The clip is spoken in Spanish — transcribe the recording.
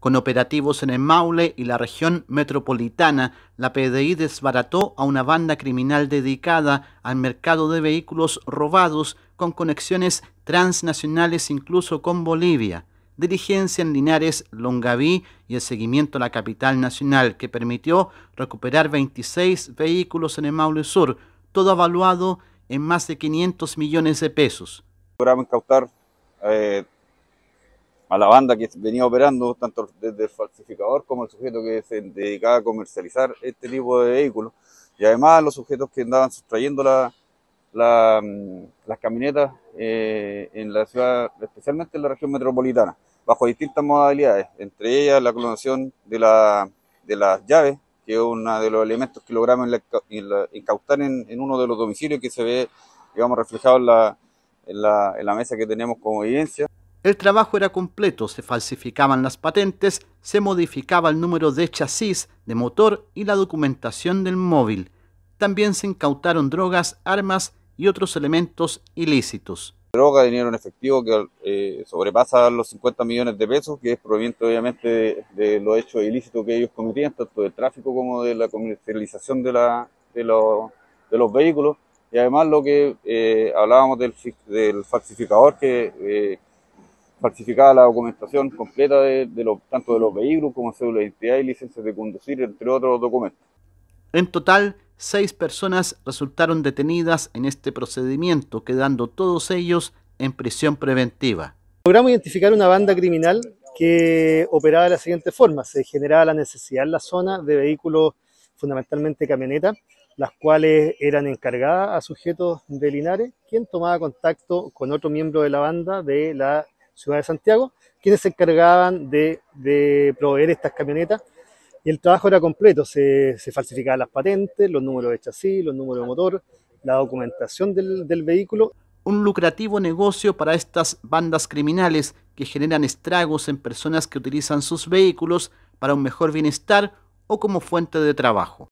Con operativos en el Maule y la región metropolitana, la PDI desbarató a una banda criminal dedicada al mercado de vehículos robados con conexiones transnacionales incluso con Bolivia. Dirigencia en Linares, Longaví y el seguimiento a la capital nacional que permitió recuperar 26 vehículos en el Maule Sur, todo avaluado en más de 500 millones de pesos. incautar eh, a la banda que venía operando, tanto desde el falsificador como el sujeto que se dedicaba a comercializar este tipo de vehículos, y además los sujetos que andaban sustrayendo mm, las camionetas eh, en la ciudad, especialmente en la región metropolitana, bajo distintas modalidades, entre ellas la clonación de, las llaves, que es uno de los elementos que logramos incautar en, uno de los domicilios que se ve, digamos, reflejado en la mesa que tenemos como evidencia. El trabajo era completo, se falsificaban las patentes, se modificaba el número de chasis, de motor y la documentación del móvil. También se incautaron drogas, armas y otros elementos ilícitos. Droga, dinero en efectivo que eh, sobrepasa los 50 millones de pesos, que es proveniente obviamente de, lo los hechos ilícitos que ellos cometían, tanto del tráfico como de la comercialización de, la, de, los, vehículos. Y además lo que eh, hablábamos del, del falsificador que... Eh, Falsificada la documentación completa de, tanto de los vehículos como cédulas de identidad y licencias de conducir, entre otros documentos. En total, seis personas resultaron detenidas en este procedimiento, quedando todos ellos en prisión preventiva. Logramos identificar una banda criminal que operaba de la siguiente forma. Se generaba la necesidad en la zona de vehículos, fundamentalmente camionetas, las cuales eran encargadas a sujetos de Linares, quien tomaba contacto con otro miembro de la banda de la Ciudad de Santiago, quienes se encargaban de, proveer estas camionetas. Y el trabajo era completo, se, se, falsificaban las patentes, los números de chasis, los números de motor, la documentación del vehículo. Un lucrativo negocio para estas bandas criminales que generan estragos en personas que utilizan sus vehículos para un mejor bienestar o como fuente de trabajo.